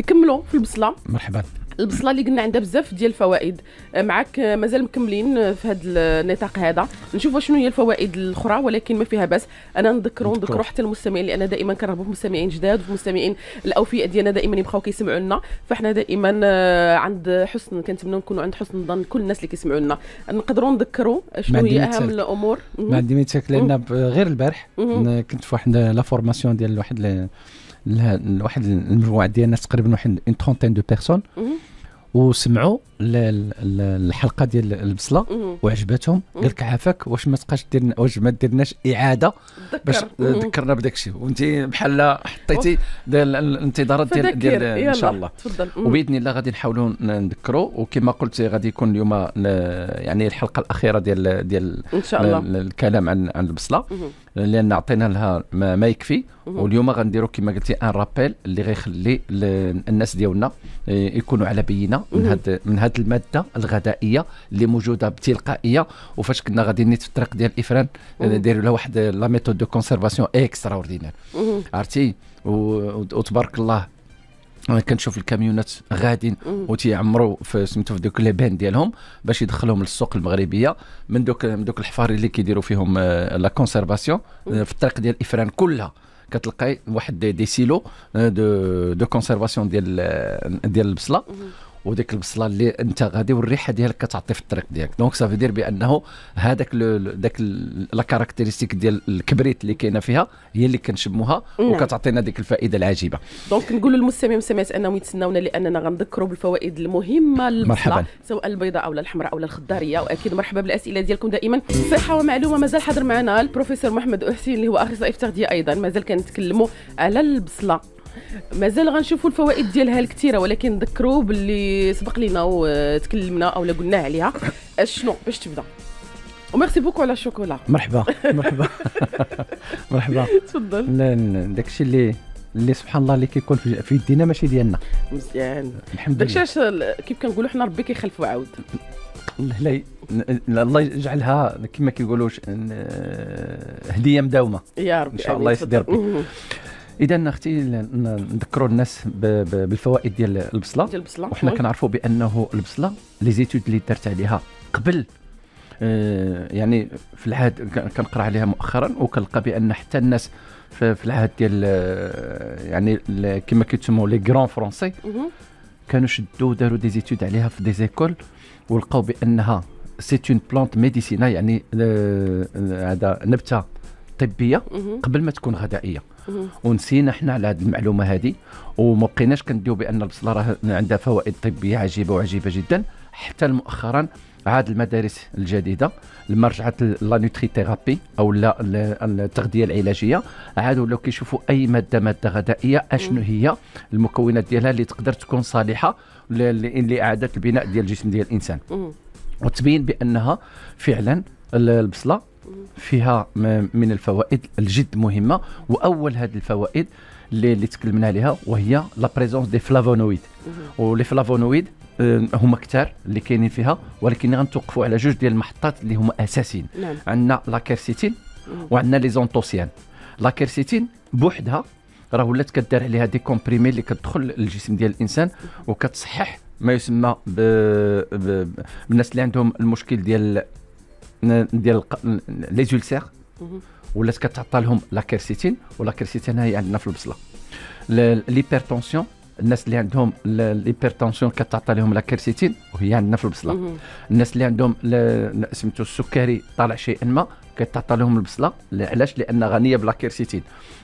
نكملوا في البصله مرحبا البصله اللي قلنا عندها بزاف ديال الفوائد آه، معك آه، مازال مكملين آه، في هذا النطاق هذا نشوفوا شنو هي الفوائد الاخرى ولكن ما فيها باس انا نذكروا نذكروا حتى المستمعين لان دائما كنرغبوا في مستمعين جداد وفي مستمعين الاوفياء ديالنا دائما يبقاو كيسمعوا لنا فاحنا دائما عند حسن كنتمنى نكونوا عند حسن ظن كل الناس اللي كيسمعوا لنا نقدروا نذكروا شنو هي اهم الامور ما عندي ما لان غير البارح كنت في واحد لا فورماسيون ديال واحد لواحد المجموعه ديال الناس تقريبا واحد اون ترونتين دو بيرسون وسمعوا الحلقه ديال البصله وعجبتهم قال لك عافاك واش ما تبقاش دير واش ما ديرناش اعاده باش ذكرنا بداك الشيء وانت بحال حطيتي الانتظارات ديال ديال ان شاء الله تفضل وباذن الله غادي نحاولوا نذكروا وكما قلت غادي يكون اليوم يعني الحلقه الاخيره ديال ديال ان شاء الله الكلام عن عن البصله لان عطينا لها ما, ما يكفي واليوم غنديروا كما قلتي ان رابيل اللي غيخلي الناس ديالنا يكونوا على بينه من هذا من هذا هذه الماده الغذائيه اللي موجوده بتلقائيه وفاش كنا غاديين في الطريق ديال إفران آه، دايروا لها واحد لا ميثود دو كونسيرفاسيون اكسترا اوردينير عرفتي وتبارك الله انا كنشوف الكاميونات غادين وتيعمروا في سميتو في دوك لي بان ديالهم باش يدخلوهم للسوق المغربيه من دوك من دوك الحفار اللي كيديروا فيهم آه، لا كونسيرفاسيون آه، في الطريق ديال افران كلها كتلقاي واحد دي, دي سيلو دو دو كونسيرفاسيون ديال ديال البصله وديك البصله اللي انت غادي والريحه ديالك كتعطي في الطريق ديالك دونك سافي دير بانه هذاك ذاك لا كاركتيريستيك ديال الكبريت اللي كاينه فيها هي اللي كنشموها نعم. وكتعطينا ديك الفائده العجيبه دونك نقول للمستمعين والمستمعات انهم يتسناونا لاننا غنذكروا بالفوائد المهمه مرحبا سواء البيضاء او الحمراء او الخضاريه واكيد مرحبا بالاسئله ديالكم دائما صحه ومعلومه مازال حاضر معنا البروفيسور محمد حسين اللي هو اخصائي في التغذيه ايضا مازال كنتكلموا على البصله مازال غنشوفوا الفوائد ديالها الكثيره ولكن ذكروا باللي سبق لينا وتكلمنا او قلنا عليها شنو باش تبدا وميرسي بوكو على الشوكولا مرحبا مرحبا مرحبا تفضل داكشي اللي اللي سبحان الله اللي كيكون في يدينا ماشي ديالنا مزيان الحمد لله داكشي علاش كيف كنقولوا حنا ربي كيخلف وعاود الله الله يجعلها كما كيقولوا هديه مداومه يا ربي ان شاء الله يسدي ربي اذا اختي نذكروا الناس بالفوائد ديال البصله ديال البصله وحنا كنعرفوا بانه البصله لي زيتود اللي درت عليها قبل آه، يعني في العهد كنقرا عليها مؤخرا وكنلقى بان حتى الناس في العهد ديال آه، يعني كما كيتسموا لي كرون فرونسي كانوا شدوا داروا دي زيتود عليها في دي زيكول ولقاو بانها سيت اون بلانت ميديسينا يعني آه، هذا نبته طبيه mhm. قبل ما تكون غذائيه ونسينا احنا على هذه المعلومه هذه وما بقيناش كنديو بان البصله راه عندها فوائد طبيه عجيبه وعجيبه جدا حتى مؤخرا عاد المدارس الجديده لما رجعت لا نوتري ثيرابي او لا التغذيه العلاجيه عادوا ولاو كيشوفوا اي ماده ماده غذائيه اشنو هي المكونات ديالها اللي تقدر تكون صالحه لاعاده البناء ديال الجسم ديال الانسان وتبين بانها فعلا البصله فيها من الفوائد الجد مهمه واول هذه الفوائد اللي, اللي تكلمنا عليها وهي لا بريزونس دي فلافونويد ولي فلافونويد هما كثار اللي كاينين فيها ولكن غنتوقفوا على جوج ديال المحطات اللي هما اساسيين نعم. عندنا لا كيرسيتين وعندنا لي زونتوسيان لا كيرسيتين بوحدها راه ولات كدار عليها دي كومبريمي اللي كتدخل للجسم ديال الانسان وكتصحح ما يسمى بالناس اللي عندهم المشكل ديال ديال لي زولسير ولات كتعطى لهم لا كيرسيتين ولا كيرسيتين هي عندنا في البصله ليبرتونسيون الناس اللي عندهم ليبرتونسيون كتعطى لهم لا كيرسيتين وهي عندنا في البصله الناس اللي عندهم سميتو السكري طالع شيئا ما كتعطى لهم البصله علاش لان غنيه بلا كيرسيتين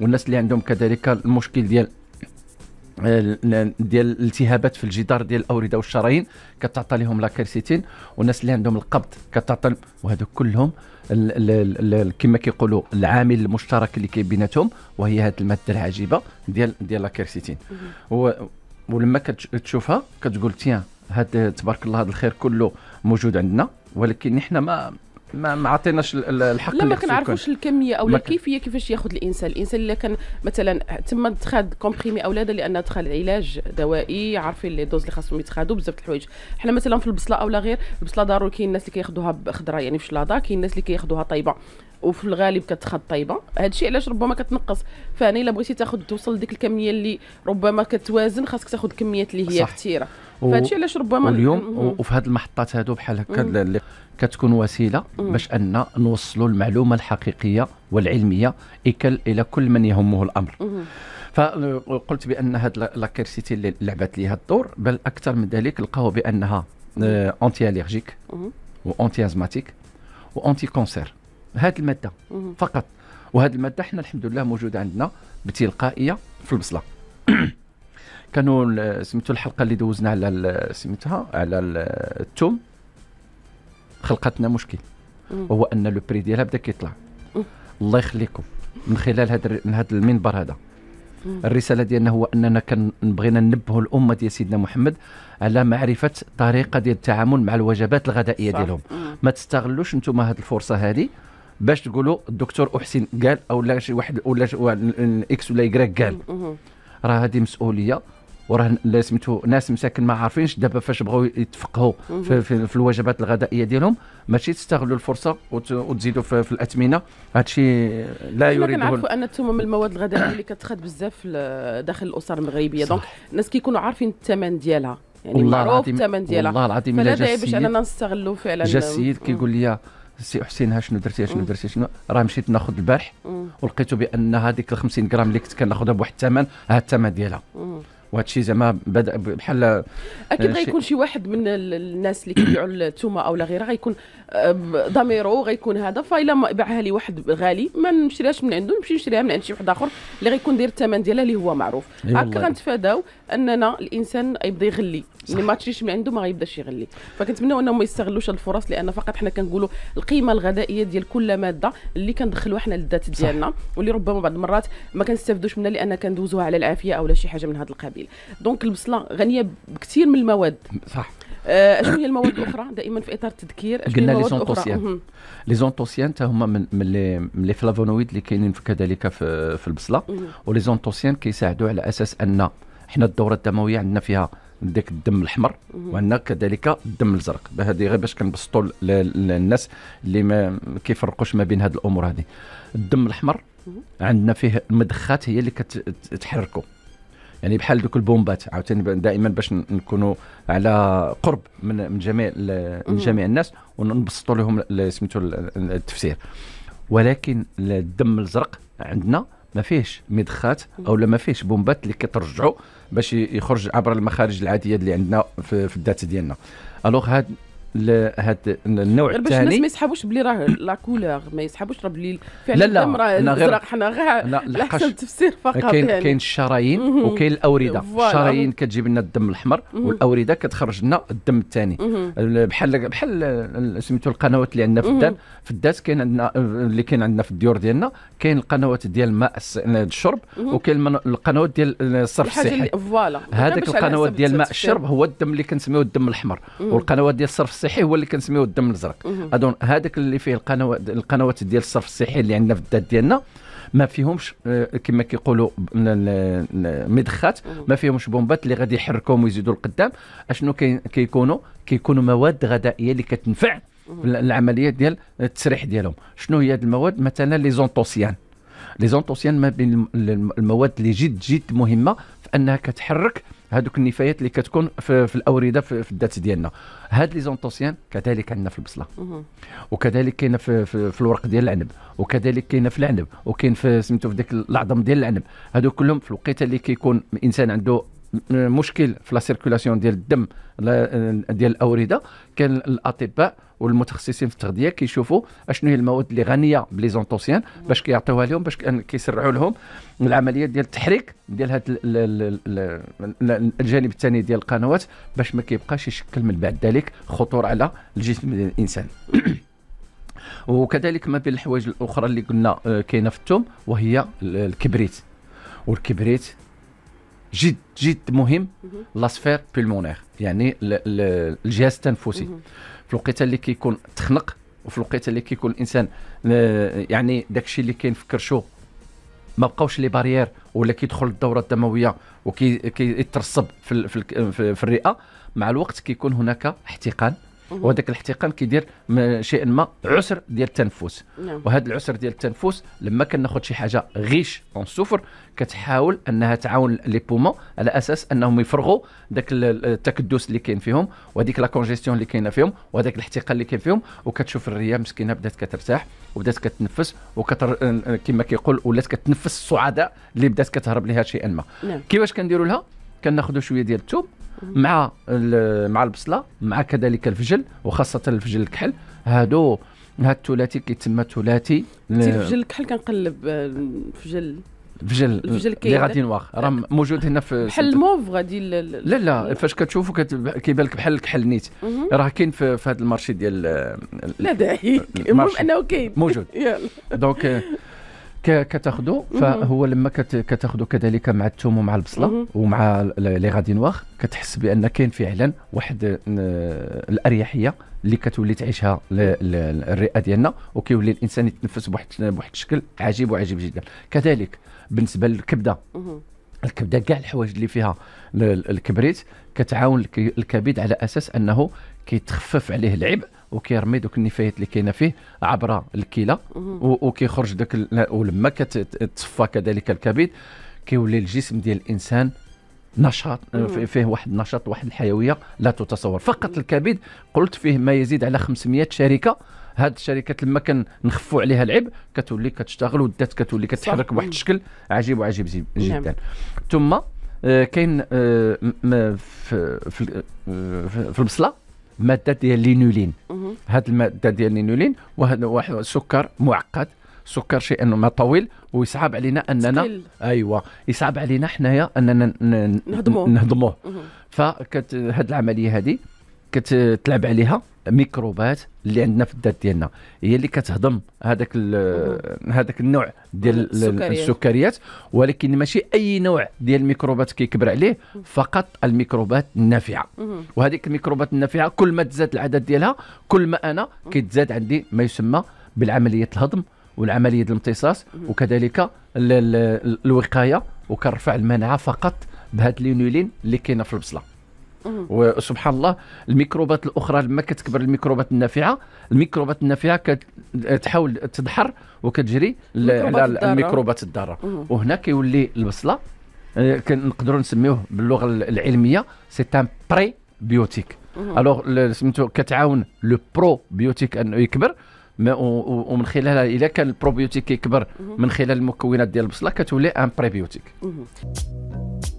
والناس اللي عندهم كذلك المشكل ديال ديال الالتهابات في الجدار ديال الاورده والشرايين كتعطى لهم لاكيرسيتين والناس اللي عندهم القبض كتعطى وهذوك كلهم كما كيقولوا العامل المشترك اللي كاين بيناتهم وهي هذه الماده العجيبه ديال ديال لاكيرسيتين ولما كتشوفها كتقول تيان هاد تبارك الله هذا الخير كله موجود عندنا ولكن احنا ما ما ما عطيناش الحق لا ما كنعرفوش الكميه او الكيفيه كيفاش ياخذ الانسان الانسان اللي كان مثلا تم تخاد كومبريمي لا لان دخل علاج دوائي عارفين لي دوز اللي خاصهم يتخادوا بزاف د الحوايج حنا مثلا في البصله او لا غير البصله ضروري كاين الناس اللي كياخذوها خضراء يعني في شلاضه كاين الناس اللي كياخذوها طيبه وفي الغالب كتخد طيبه هادشي علاش ربما كتنقص فاني الا بغيتي تاخذ توصل لديك الكميه اللي ربما كتوازن خاصك تاخذ كميات اللي هي كثيره فهادشي علاش ربما اليوم وفي هاد المحطات هادو بحال هكا كتكون وسيله باش ان نوصلوا المعلومه الحقيقيه والعلميه اكل الى كل من يهمه الامر فقلت بان هاد لاكيرسيتي اللي لعبت ليها الدور بل اكثر من ذلك لقاو بانها اونتي اليرجيك وانتي ازماتيك وانتي كونسير هاد الماده فقط وهاد الماده حنا الحمد لله موجوده عندنا بتلقائيه في البصله كانوا سميتو الحلقه اللي دوزنا على سميتها على الثوم خلقتنا مشكل وهو ان لو بري ديالها بدا كيطلع الله يخليكم من خلال هذا من هذا المنبر هذا الرساله ديالنا هو اننا كنبغينا بغينا ننبهوا الامه ديال سيدنا محمد على معرفه طريقه ديال التعامل مع الوجبات الغذائيه ديالهم ما تستغلوش انتم هذه الفرصه هذه باش تقولوا الدكتور احسن قال او لا شي واحد ولا اكس ولا يكرا قال راه هذه مسؤوليه وراه لا سميتو ناس مساكن ما عارفينش دابا فاش بغاو يتفقهوا في, في, في الوجبات الغذائيه ديالهم ماشي تستغلوا الفرصه وتزيدوا في, في الاثمنه هادشي لا يريده كنعرفوا ان من المواد الغذائيه اللي كتخد بزاف داخل الاسر المغربيه دونك الناس كيكونوا عارفين الثمن ديالها يعني معروف الثمن ديالها والله العظيم فلا داعي باش اننا نستغلوا فعلا جا السيد كيقول لي سي حسين ها شنو درتي شنو درتي شنو راه مشيت ناخذ البارح ولقيته بان هذيك ال 50 غرام اللي كنت كناخذها بواحد الثمن ها الثمن ديالها مم. وهذا الشيء زعما بدا بحال آه، اكيد غيكون شي واحد من الناس اللي كيبيعوا الثومه او لا غيرها غيكون ضميره غيكون هذا فالا ما باعها لي واحد غالي ما نشريهاش من عنده نمشي نشريها من عند شي واحد اخر اللي غيكون داير الثمن ديالها اللي هو معروف هكا غنتفاداو اننا الانسان يبدا يغلي اللي ما تشريش من عنده ما غيبداش يغلي فكنتمنوا انهم ما يستغلوش الفرص لان فقط حنا كنقولوا القيمه الغذائيه ديال كل ماده اللي كندخلوها حنا للذات ديالنا واللي ربما بعض المرات ما كنستافدوش منها لان كندوزوها على العافيه او لا شي حاجه من هذا القبيل دونك البصله غنيه بكثير من المواد صح آه، شنو هي المواد الاخرى دائما في اطار التذكير قلنا لي زونتوسيان لي زونتوسيان هما من من لي فلافونويد اللي كاينين كذلك في, في البصله ولي زونتوسيان كيساعدوا على اساس ان حنا الدوره الدمويه عندنا فيها ديك الدم الاحمر وعندنا كذلك الدم الازرق هذه غير باش كنبسطوا للناس اللي ما كيفرقوش ما بين هذه الامور هذه الدم الاحمر عندنا فيه المدخات هي اللي كتحركوا يعني بحال دوك البومبات عاوتاني دائما باش نكونوا على قرب من من جميع من جميع الناس ونبسطوا لهم سميتو التفسير ولكن الدم الازرق عندنا ما فيهش مدخات او لا ما فيهش بومبات اللي كترجعوا باش يخرج عبر المخارج العاديه اللي عندنا في, في الدات ديالنا الوغ هاد لهاد النوع الثاني باش الناس ما يسحبوش بلي راه لا كولور ما يسحبوش راه بلي فعلا لا لا غير حنا غير الاحسن تفسير فقط كاين يعني. كاين الشرايين وكاين الاورده الشرايين كتجيب لنا الدم الاحمر والاورده كتخرج لنا الدم الثاني بحال بحال سميتو القنوات اللي عندنا في الدار في الداس كاين عندنا اللي كاين عندنا في الديور ديالنا كاين القنوات ديال الماء الشرب وكاين القنوات ديال الصرف الصحي فوالا هذيك القنوات ديال الماء الشرب هو الدم اللي كنسميوه الدم الاحمر والقنوات ديال الصرف الصحي هو اللي كنسميوه الدم الازرق اظن آه، هذاك اللي فيه القنوات القنوات ديال الصرف الصحي اللي عندنا في الدات ديالنا ما فيهمش آه، كما كيقولوا مدخات ما فيهمش بومبات اللي غادي يحركهم ويزيدوا القدام اشنو كيكونوا كيكونوا مواد غذائيه اللي كتنفع العمليه ديال التسريح ديالهم شنو هي هذه المواد مثلا لي زونتوسيان لي زونتوسيان ما بين المواد اللي جد جد مهمه في انها كتحرك هذوك النفايات اللي كتكون في, في الاورده في, في الذات ديالنا هاد لي زونتوسيان كذلك عندنا في البصله وكذلك كاينه في, في, في الورق ديال العنب وكذلك كاينه في العنب وكاين في سميتو في ديك العظم ديال العنب هادو كلهم في الوقيته اللي كيكون الانسان عنده مشكل في لا سيركولاسيون ديال الدم ديال الاورده كان الاطباء والمتخصصين في التغذيه كيشوفوا اشنو هي المواد اللي غنيه بلي باش كيعطيوها لهم باش كيسرعوا لهم العمليه ديال التحريك ديال هذا الجانب الثاني ديال القنوات باش ما كيبقاش يشكل من بعد ذلك خطوره على الجسم ديال الانسان وكذلك ما بين الحوايج الاخرى اللي قلنا آه، كاينه في الثوم وهي الكبريت والكبريت جد جد مهم لاسفير بولمونير يعني الجهاز التنفسي في الوقيته اللي كيكون تخنق وفي الوقيته اللي كيكون الانسان آه، يعني داكشي اللي كاين في كرشو ما بقاوش لي بارير ولا كيدخل الدوره الدمويه وكيترسب في, في, في, في الرئه مع الوقت كيكون هناك احتقان وهذاك الاحتقان كيدير شيء ما عسر ديال التنفس نعم. وهذا العسر ديال التنفس لما كناخذ شي حاجه غيش اون سوفر كتحاول انها تعاون لي بومون على اساس انهم يفرغوا ذاك التكدس اللي كاين فيهم وهذيك لا كونجيستيون اللي كاينه فيهم وهذاك الاحتقان اللي كاين فيهم وكتشوف الريه مسكينه بدات كترتاح وبدات كتنفس وكتر آه، كما كيقول ولات كتنفس الصعداء اللي بدات كتهرب لها شيئا ما نعم. كيفاش كنديروا لها كناخذوا شويه ديال الثوم مع مع البصله مع كذلك الفجل وخاصه الفجل الكحل هادو هاد الثلاثي كيتسمى ثلاثي الفجل الكحل كنقلب آه، الفجل الفجل الفجل اللي غادي نواغ راه موجود هنا في بحال الموف غادي لا لا فاش كتشوفو كيبان لك بحال الكحل نيت راه كاين في, في هذا المارشي ديال آه، لا داعي المهم انه كاين موجود دونك كتاخذو فهو لما كتاخذو كذلك مع الثوم ومع البصله ومع لي غادي نواغ كتحس بان كاين فعلا واحد آه، الاريحيه اللي كتولي تعيشها الرئه ديالنا وكيولي الانسان يتنفس بواحد بواحد الشكل عجيب وعجيب جدا كذلك بالنسبه للكبده الكبده كاع الحوايج اللي فيها الكبريت كتعاون الكبد على اساس انه كيتخفف عليه العبء وكيرمي دوك النفايات اللي كاينه فيه عبر الكلى وكيخرج داك ولما كتصفى كذلك الكبد كيولي الجسم ديال الانسان نشاط آه، فيه واحد النشاط واحد الحيويه لا تتصور فقط الكبد قلت فيه ما يزيد على 500 شركه هاد الشركات لما كنخفوا عليها العب كتولي كتشتغل والذات كتولي كتحرك بواحد الشكل عجيب وعجيب نعم. جدا نعم. ثم آه كاين آه في, في, في البصله ماده ديال لينولين هاد الماده ديال النينولين واحد السكر معقد سكر شيء ما طويل ويصعب علينا اننا ايوا يصعب علينا حنايا اننا نهضموه نهضموه فهاد العمليه هذه كتلعب عليها ميكروبات اللي عندنا في الذات ديالنا هي اللي كتهضم هذاك هذاك النوع ديال السكريات. السكريات ولكن ماشي اي نوع ديال الميكروبات كيكبر عليه فقط الميكروبات النافعه وهذيك الميكروبات النافعه كل ما تزاد العدد ديالها كل ما انا كيتزاد عندي ما يسمى بالعمليه الهضم والعمليه الامتصاص وكذلك الوقايه وكنرفع المناعه فقط بهاد لينولين اللي كاينه في البصله وسبحان الله الميكروبات الاخرى لما كتكبر الميكروبات النافعه الميكروبات النافعه كتحاول تدحر وكتجري على الميكروبات الضاره وهنا كيولي البصله آه، كنقدروا نسميوه باللغه العلميه سي ان بري بيوتيك الوغ سميتو كتعاون لو برو بيوتيك انه يكبر ومن خلالها اذا كان البروبيوتيك يكبر من خلال المكونات ديال البصله كتولي ان بريبيوتيك